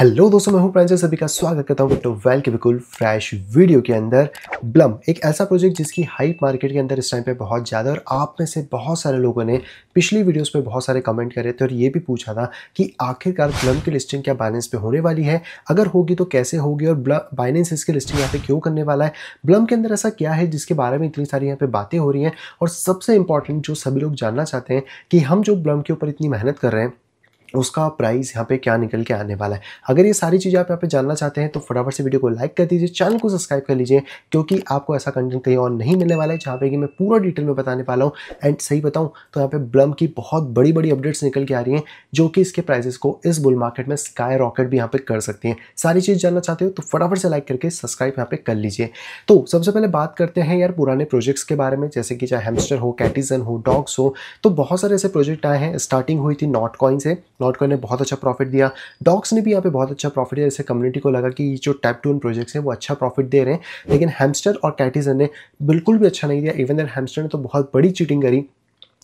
hello दोस्तों मैं हूं प्रांजल सभी का स्वागत करता हूं तो वेल के बिल्कुल फ्रेश वीडियो के अंदर ब्लम एक ऐसा प्रोजेक्ट जिसकी हाइप मार्केट के अंदर इस टाइम पे बहुत ज़्यादा और आप में से बहुत सारे लोगों ने पिछली वीडियोस पे बहुत सारे कमेंट करे थे और ये भी पूछा था कि आखिरकार ब्लम की लिस्टिंग क्या बाइनेंस पे होने वाली है अगर होगी तो कैसे होगी और बाइनेंस इसकी लिस्टिंग यहाँ पे क्यों करने वाला है ब्लम के अंदर ऐसा क्या है जिसके बारे में इतनी सारी यहाँ पे बातें हो रही हैं और सबसे इंपॉर्टेंट जो सभी लोग जानना चाहते हैं कि हम जो ब्लम के ऊपर इतनी मेहनत कर रहे हैं उसका प्राइस यहाँ पे क्या निकल के आने वाला है अगर ये सारी चीज़ें आप यहाँ पे जानना चाहते हैं तो फटाफट से वीडियो को लाइक कर दीजिए चैनल को सब्सक्राइब कर लीजिए क्योंकि आपको ऐसा कंटेंट कहीं और नहीं मिलने वाला है जहाँ पे कि मैं पूरा डिटेल में बताने वाला हूँ एंड सही बताऊँ तो यहाँ पे ब्लम की बहुत बड़ी बड़ी अपडेट्स निकल के आ रही हैं जो कि इसके प्राइजेस को इस बुल मार्केट में स्काई रॉकेट भी यहाँ पर कर सकती हैं सारी चीज़ जानना चाहते हो तो फटाफट से लाइक करके सब्सक्राइब यहाँ पर कर लीजिए तो सबसे पहले बात करते हैं यार पुराने प्रोजेक्ट्स के बारे में जैसे कि चाहे हेमस्टर हो कैटिजन हो डॉग्स हो तो बहुत सारे ऐसे प्रोजेक्ट आए हैं स्टार्टिंग हुई थी नॉट कॉइन से नॉटकॉइन ने बहुत अच्छा प्रॉफिट दिया डॉक्स ने भी यहाँ पे बहुत अच्छा प्रॉफिट दिया जैसे कम्युनिटी को लगा कि जो टैप टू प्रोजेक्ट्स हैं वो अच्छा प्रॉफिट दे रहे हैं लेकिन हैमस्टर और कैटिजन ने बिल्कुल भी अच्छा नहीं दिया इवन दैन हैमस्टर ने तो बहुत बड़ी चीटिंग करी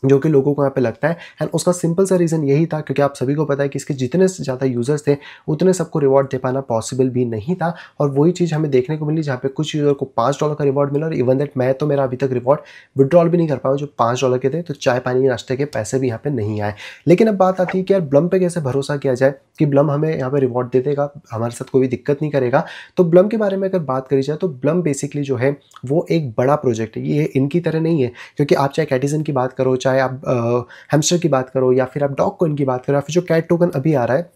जो कि लोगों को यहाँ पे लगता है एंड उसका सिंपल सा रीज़न यही था क्योंकि आप सभी को पता है कि इसके जितने ज़्यादा यूज़र्स थे उतने सबको रिवॉर्ड दे पाना पॉसिबल भी नहीं था और वही चीज़ हमें देखने को मिली जहाँ पे कुछ यूज़र को पाँच डॉलर का रिवॉर्ड मिला और इवन दैट मैं तो मेरा अभी तक रिवॉर्ड विड्रॉल भी नहीं कर पाया जो पाँच डॉलर के थे तो चाय पानी नाश्ते के पैसे भी यहाँ पर नहीं आए लेकिन अब बात आती है कि यार ब्लम पर कैसे भरोसा किया जाए कि ब्लम हमें यहाँ पर रिवॉर्ड दे देगा हमारे साथ कोई दिक्कत नहीं करेगा तो ब्लम के बारे में अगर बात करी जाए तो ब्लम बेसिकली जो है वो एक बड़ा प्रोजेक्ट है ये इनकी तरह नहीं है क्योंकि आप चाहे कैटिजन की बात करो चाहे चाहे आप हेमस्टर की बात करो या फिर आप डॉग कोइन की बात करो या फिर जो कैट टोकन अभी आ रहा है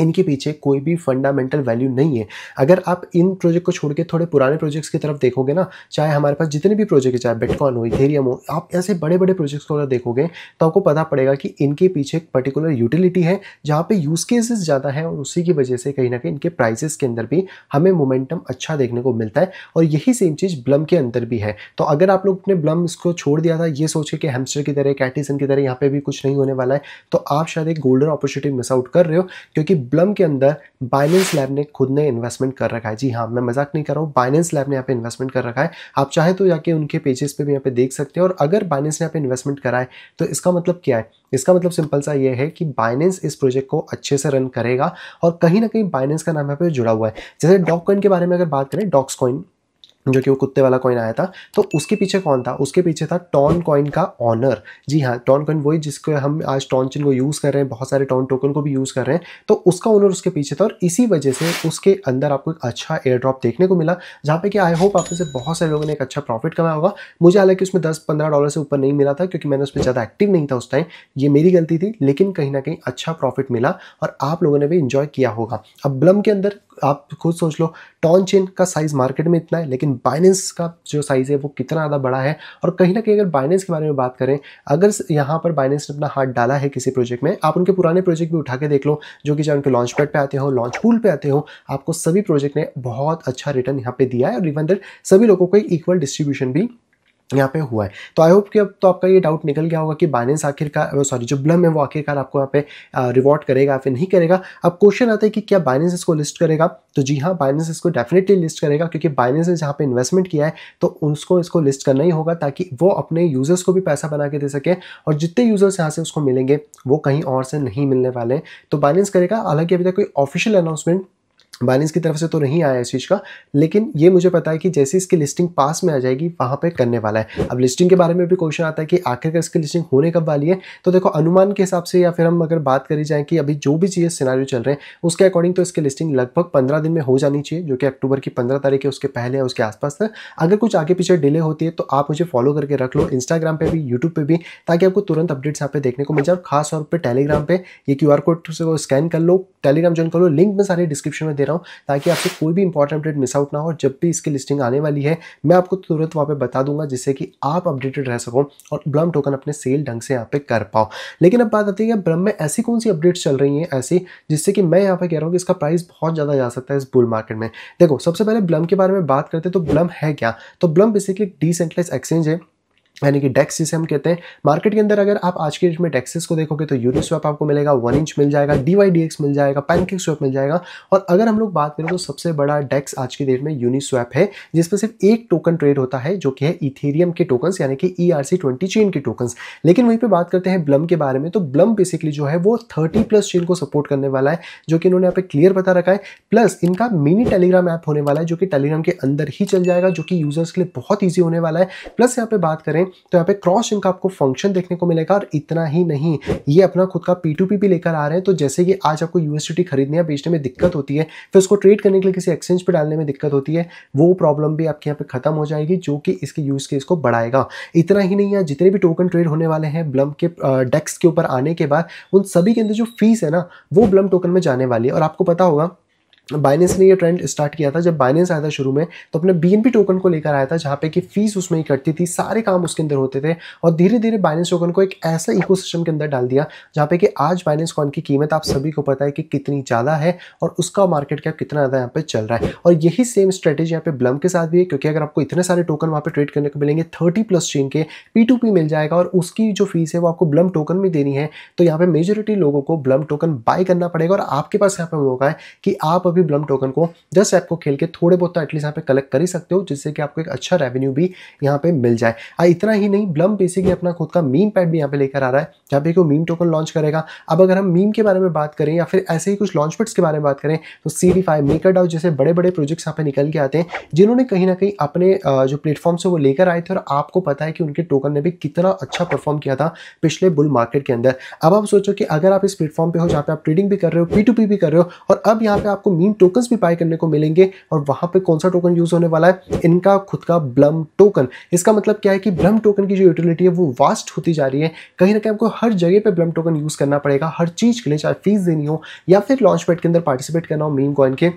इनके पीछे कोई भी फंडामेंटल वैल्यू नहीं है अगर आप इन प्रोजेक्ट को छोड़ के थोड़े पुराने प्रोजेक्ट्स की तरफ देखोगे ना चाहे हमारे पास जितने भी प्रोजेक्ट है चाहे बिटकॉइन हो इथेरियम हो आप ऐसे बड़े बड़े प्रोजेक्ट्स को अगर देखोगे तो आपको पता पड़ेगा कि इनके पीछे एक पर्टिकुलर यूटिलिटी है जहाँ पे यूज़ केसेस ज़्यादा है और उसी की वजह से कहीं ना कहीं इनके प्राइसेस के अंदर भी हमें मोमेंटम अच्छा देखने को मिलता है और यही सेम चीज़ ब्लम के अंदर भी है तो अगर आप लोग ने ब्लम इसको छोड़ दिया था ये सोच कि हेमस्टर की तरह कैटिसन की तरह यहाँ पर भी कुछ नहीं होने वाला है तो आप शायद एक गोल्डन अपॉर्चुनिटी मिस आउट कर रहे हो क्योंकि ब्लम के अंदर बाइनेंस लैब ने खुद ने इन्वेस्टमेंट कर रखा है जी हाँ मैं मजाक नहीं कर रहा हूँ बाइनेंस लैब ने यहाँ पे इन्वेस्टमेंट कर रखा है आप चाहे तो जाके उनके पेजेस पे भी यहाँ पे देख सकते हैं और अगर बाइनेंस ने यहाँ पे इन्वेस्टमेंट कराए तो इसका मतलब क्या है इसका मतलब सिंपल सा ये है कि बाइनेंस इस प्रोजेक्ट को अच्छे से रन करेगा और कहीं ना कहीं बाइनेंस का नाम यहाँ पे जुड़ा हुआ है जैसे डॉक कॉइन के बारे में अगर बात करें डॉक्स कॉइन जो कि वो कुत्ते वाला कॉइन आया था तो उसके पीछे कौन था उसके पीछे था टॉन कॉइन का ऑनर जी हाँ टॉन कॉइन वही जिसको हम आज टॉन चिन को यूज़ कर रहे हैं बहुत सारे टॉन टोकन को भी यूज़ कर रहे हैं तो उसका ऑनर उसके पीछे था और इसी वजह से उसके अंदर आपको एक अच्छा एयर ड्रॉप देखने को मिला जहाँ पे कि आई होप आपसे बहुत सारे लोगों ने एक अच्छा प्रॉफिट कमाया होगा मुझे हालांकि उसमें दस पंद्रह डॉलर से ऊपर नहीं मिला था क्योंकि मैंने उस पर ज़्यादा एक्टिव नहीं था उस टाइम ये मेरी गलती थी लेकिन कहीं ना कहीं अच्छा प्रॉफिट मिला और आप लोगों ने भी इन्जॉय किया होगा अब ब्लम के अंदर आप खुद सोच लो टॉन चेन का साइज़ मार्केट में इतना है लेकिन बाइनेंस का जो साइज़ है वो कितना ज़्यादा बड़ा है और कहीं ना कहीं अगर बाइनेंस के बारे में बात करें अगर यहाँ पर बाइनेंस ने अपना हाथ डाला है किसी प्रोजेक्ट में आप उनके पुराने प्रोजेक्ट भी उठा के देख लो जो कि चाहे उनके लॉन्च पैड पर आते हो लॉन्च पूल पर आते हो आपको सभी प्रोजेक्ट ने बहुत अच्छा रिटर्न यहाँ पर दिया है और इवन दर सभी लोगों को इक्वल डिस्ट्रीब्यूशन भी यहाँ पे हुआ है तो आई होप कि अब तो आपका ये डाउट निकल गया होगा कि बाइनेंस आखिरकार सॉरी जो ब्लम है वो आखिरकार आपको यहाँ पे रिवॉर्ड करेगा या फिर नहीं करेगा अब क्वेश्चन आता है कि क्या बाइनेंस इसको लिस्ट करेगा तो जी हाँ बाइनेंस इसको डेफिनेटली लिस्ट करेगा क्योंकि बाइनेंस ने जहाँ पे इन्वेस्टमेंट किया है तो उसको इसको लिस्ट करना ही होगा ताकि वो अपने यूज़र्स को भी पैसा बना के दे सके और जितने यूज़र्स यहाँ से उसको मिलेंगे वो कहीं और से नहीं मिलने वाले तो बाइनेंस करेगा हालांकि अभी तक कोई ऑफिशियल अनाउंसमेंट बाइनेंस की तरफ से तो नहीं आया इस चीज़ का लेकिन ये मुझे पता है कि जैसे इसकी लिस्टिंग पास में आ जाएगी वहाँ पे करने वाला है अब लिस्टिंग के बारे में भी क्वेश्चन आता है कि आखिरकार इसकी लिस्टिंग होने कब वाली है तो देखो अनुमान के हिसाब से या फिर हम अगर बात करी जाए कि अभी जो भी चीज़ें सिनारी चल रहे हैं उसके अकॉर्डिंग तो इसकी लिस्टिंग लगभग पंद्रह दिन में हो जानी चाहिए जो कि अक्टूबर की पंद्रह तारीख है उसके पहले उसके आसपास तक अगर कुछ आगे पीछे डिले होती है तो आप मुझे फॉलो करके रख लो इंस्टाग्राम पर भी यूट्यूब पर भी ताकि आपको तुरंत अपडेट्स यहाँ पे देखने को मिल जाए और खास तौर पर टेलीग्राम पर ये क्यू कोड से स्कैन कर लो टेलीग्राम ज्वाइन कर लो लिंक में सारे डिस्क्रिप्शन में दे रहा हूँ ताकि आपसे कोई भी इंपॉर्टेंट अपडेट मिस आउट ना हो जब भी इसकी लिस्टिंग आने वाली है मैं आपको तुरंत वहाँ पर बता दूंगा जिससे कि आप अपडेटेड रह सको और ब्लम टोकन अपने सेल ढंग से यहाँ पे कर पाओ लेकिन अब बात आती है ब्रह्म में ऐसी कौन सी अपडेट्स चल रही हैं ऐसी जिससे कि मैं यहाँ पर कह रहा हूँ कि इसका प्राइस बहुत ज़्यादा जा सकता है इस बुल मार्केट में देखो सबसे पहले ब्लम के बारे में बात करते तो ब्लम है क्या तो ब्लम बेसिकली डिसेंट्रलाइज एक्सचेंज है यानी कि डेक्स जिसे हम कहते हैं मार्केट के अंदर अगर आप आज के डेट में डेक्सिस को देखोगे तो यूनिस्वैप स्वैप आपको मिलेगा वन इंच मिल जाएगा डी वाई डी एक्स मिल जाएगा पैनकेक स्वैप मिल जाएगा और अगर हम लोग बात करें तो सबसे बड़ा डेक्स आज के डेट में यूनिस्वैप स्वैप है जिसमें सिर्फ एक टोकन ट्रेड होता है जो कि है इथेरियम के टोकन्स यानी कि E R C twenty chain के टोकन्स लेकिन वहीं पर बात करते हैं ब्लम के बारे में तो ब्लम बेसिकली जो है वो थर्टी प्लस चेन को सपोर्ट करने वाला है जो कि इन्होंने यहाँ पे क्लियर बता रखा है प्लस इनका मिनी टेलीग्राम ऐप होने वाला है जो कि टेलीग्राम के अंदर ही चल जाएगा जो कि यूजर्स के लिए बहुत ईजी होने वाला है प्लस यहाँ पे बात करें तो यहाँ पे क्रॉस चेन का आपको फंक्शन देखने को मिलेगा और इतना ही नहीं ये अपना खुद का पी भी लेकर आ रहे हैं तो जैसे कि आज आपको यूएसडी खरीदने या बेचने में दिक्कत होती है फिर उसको ट्रेड करने के लिए किसी एक्सचेंज पर डालने में दिक्कत होती है वो प्रॉब्लम भी आपके यहाँ पे खत्म हो जाएगी जो कि इसके यूज केस को बढ़ाएगा इतना ही नहीं है जितने भी टोकन ट्रेड होने वाले हैं ब्लम के डेस्क के ऊपर आने के बाद उन सभी के अंदर जो फीस है ना वो ब्लम टोकन में जाने वाली है और आपको पता होगा बाइनेंस ने ये ट्रेंड स्टार्ट किया था जब बाइनेंस आया था शुरू में तो अपने बी टोकन को लेकर आया था जहाँ पे कि फीस उसमें ही कटती थी सारे काम उसके अंदर होते थे और धीरे धीरे बाइनेंस टोकन को एक ऐसा इकोसिस्टम के अंदर डाल दिया जहाँ पे कि आज बाइनेंस कॉन की कीमत आप सभी को पता है कि कितनी ज़्यादा है और उसका मार्केट कैप कितना ज़्यादा यहाँ पर चल रहा है और यही सेम स्ट्रेटेजी यहाँ पे ब्लम के साथ भी है क्योंकि अगर आपको इतने सारे टोकन वहाँ पर ट्रेड करने को मिलेंगे थर्टी प्लस चेन के पी टू पी मिल जाएगा और उसकी जो फीस है वो आपको ब्लम टोकन में देनी है तो यहाँ पर मेजोरिटी लोगों को ब्लम टोकन बाय करना पड़ेगा और आपके पास यहाँ पर मौका है कि आप अभी भी ब्लम टोकन को जस्ट ऐप को खेल के थोड़े बहुत एटलीस्ट तो यहाँ पे कलेक्ट कर ही सकते हो जिससे कि आपको एक अच्छा रेवेन्यू भी यहाँ पे मिल जाए आ, इतना ही नहीं ब्लम बेसिकली अपना खुद का मीम पैड भी यहाँ पे लेकर आ रहा है जहाँ पे कोई मीम टोकन लॉन्च करेगा अब अगर हम मीम के बारे में बात करें या फिर ऐसे ही कुछ लॉन्च पैड्स के बारे में बात करें तो C D five MakerDAO जैसे बड़े बड़े प्रोजेक्ट्स यहाँ पे निकल के आते हैं जिन्होंने कहीं ना कहीं अपने जो प्लेटफॉर्म से वो लेकर आए थे और आपको पता है कि उनके टोकन ने भी कितना अच्छा परफॉर्म किया था पिछले बुल मार्केट के अंदर अब आप सोचो कि अगर आप इस प्लेटफॉर्म पे हो जहाँ पे आप ट्रेडिंग भी कर रहे हो पी भी कर रहे हो और अब यहाँ पे आपको मीम तीन टोकन भी बाय करने को मिलेंगे और वहां पर कौन सा टोकन यूज़ होने वाला है इनका खुद का ब्लम टोकन इसका मतलब क्या है कि ब्लम टोकन की जो यूटिलिटी है वो वास्ट होती जा रही है कहीं ना कहीं आपको हर जगह पर ब्लम टोकन यूज़ करना पड़ेगा हर चीज़ के लिए चाहे फीस देनी हो या फिर लॉन्च पैड के अंदर पार्टिसिपेट करना हो मीम कॉइन के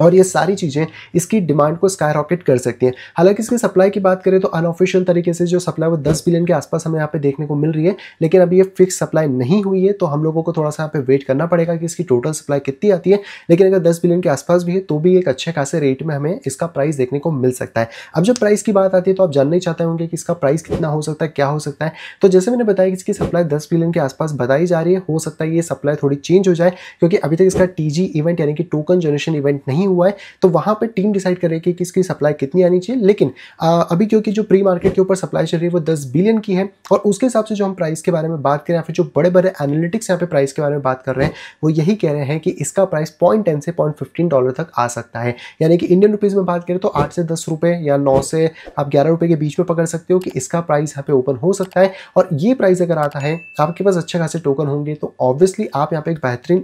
और ये सारी चीज़ें इसकी डिमांड को स्काई रॉकेट कर सकती हैं हालांकि इसकी सप्लाई की बात करें तो अनऑफिशियल तरीके से जो सप्लाई वो 10 बिलियन के आसपास हमें यहाँ पे देखने को मिल रही है लेकिन अभी ये फिक्स सप्लाई नहीं हुई है तो हम लोगों को थोड़ा सा यहाँ पे वेट करना पड़ेगा कि इसकी टोटल सप्लाई कितनी आती है लेकिन अगर दस बिलियन के आसपास भी है तो भी एक अच्छे खासे रेट में हमें इसका प्राइस देखने को मिल सकता है अब जब प्राइस की बात आती है तो आप जानना ही चाहते होंगे कि इसका प्राइस कितना हो सकता है क्या हो सकता है तो जैसे मैंने बताया कि इसकी सप्लाई दस बिलियन के आसपास बताई जा रही है हो सकता है ये सप्लाई थोड़ी चेंज हो जाए क्योंकि अभी तक इसका टी इवेंट यानी कि टोकन जनरेशन इवेंट नहीं नहीं हुआ है तो वहाँ पर टीम डिसाइड करेगी कि किसकी सप्लाई कितनी आनी चाहिए लेकिन आ, अभी क्योंकि जो प्री मार्केट के ऊपर सप्लाई चल रही है वो दस बिलियन की है और उसके हिसाब से जो हम प्राइस के बारे में बात करें या फिर जो बड़े बड़े एनालिटिक्स यहाँ पे प्राइस के बारे में बात कर रहे हैं वो यही कह रहे हैं कि इसका प्राइस पॉइंट से पॉइंट डॉलर तक आ सकता है यानी कि इंडियन रुपीज़ में बात करें तो आठ से दस रुपये या नौ से आप ग्यारह रुपये के बीच में पकड़ सकते हो कि इसका प्राइस यहाँ पे ओपन हो सकता है और ये प्राइस अगर आता है आपके पास अच्छे खासे टोकन होंगे तो ऑब्वियसली आप यहाँ पे एक बेहतरीन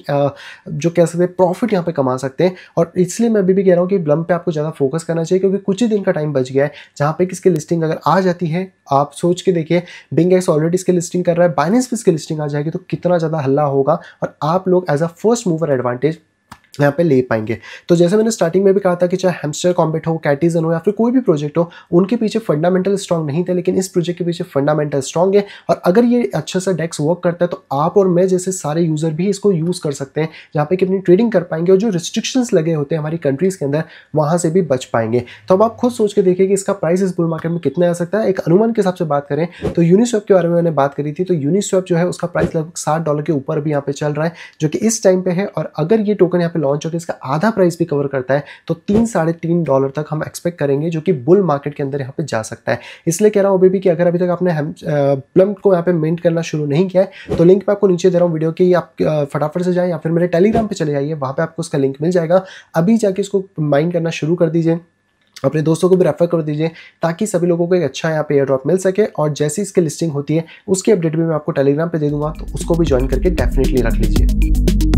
जो कह सकते हैं प्रॉफिट यहाँ पे कमा सकते हैं और इसलिए मैं अभी भी कह रहा हूँ कि ब्लम पे आपको ज़्यादा फोकस करना चाहिए क्योंकि कुछ ही दिन का टाइम बच गया है जहाँ पे किसकी लिस्टिंग अगर आ जाती है आप सोच के देखिए बिंग एक्स ऑलरेडी इसकी लिस्टिंग कर रहा है बाइनेंस भी इसकी लिस्टिंग आ जाएगी तो कितना ज़्यादा हल्ला होगा और आप लोग as a first mover advantage यहाँ पे ले पाएंगे तो जैसे मैंने स्टार्टिंग में भी कहा था कि चाहे हेमस्टर कॉम्बेट हो कैटिजन हो या फिर कोई भी प्रोजेक्ट हो उनके पीछे फंडामेंटल स्ट्रॉन्ग नहीं थे लेकिन इस प्रोजेक्ट के पीछे फंडामेंटल स्ट्रॉन्ग है और अगर ये अच्छा सा डेक्स वर्क करता है तो आप और मैं जैसे सारे यूज़र भी इसको यूज़ कर सकते हैं जहाँ पे कि अपनी ट्रेडिंग कर पाएंगे और जो रिस्ट्रिक्शंस लगे होते हैं हमारी कंट्रीज़ के अंदर वहाँ से भी बच पाएंगे तो अब आप खुद सोच के देखिए कि इसका प्राइस इस बुल मार्केट में कितना आ सकता है एक अनुमान के हिसाब से बात करें तो यूनिस्वेप के बारे में मैंने बात करी थी तो यूनिस्वेप जो है उसका प्राइस लगभग साठ डॉलर के ऊपर भी यहाँ पे चल रहा है जो कि इस टाइम पे है और अगर ये टोकन यहाँ पे लॉन्च होकर इसका आधा प्राइस भी कवर करता है तो तीन साढ़े तीन डॉलर तक हम एक्सपेक्ट करेंगे जो कि बुल मार्केट के अंदर यहाँ पे जा सकता है इसलिए कह रहा हूँ अभी भी कि अगर अभी तक आपने प्लम को यहाँ पे मेंट करना शुरू नहीं किया है तो लिंक मैं आपको नीचे दे रहा हूँ वीडियो की आप फटाफट से जाएँ या फिर मेरे टेलीग्राम पर चले जाइए वहाँ पर आपको उसका लिंक मिल जाएगा अभी जाके इसको माइंड करना शुरू कर दीजिए अपने दोस्तों को भी रेफर कर दीजिए ताकि सभी लोगों को एक अच्छा यहाँ पे एयर ड्रॉप मिल सके और जैसी इसकी लिस्टिंग होती है उसकी अपडेट भी मैं आपको टेलीग्राम पे दे दूंगा तो उसको भी ज्वाइन करके डेफिनेटली रख लीजिए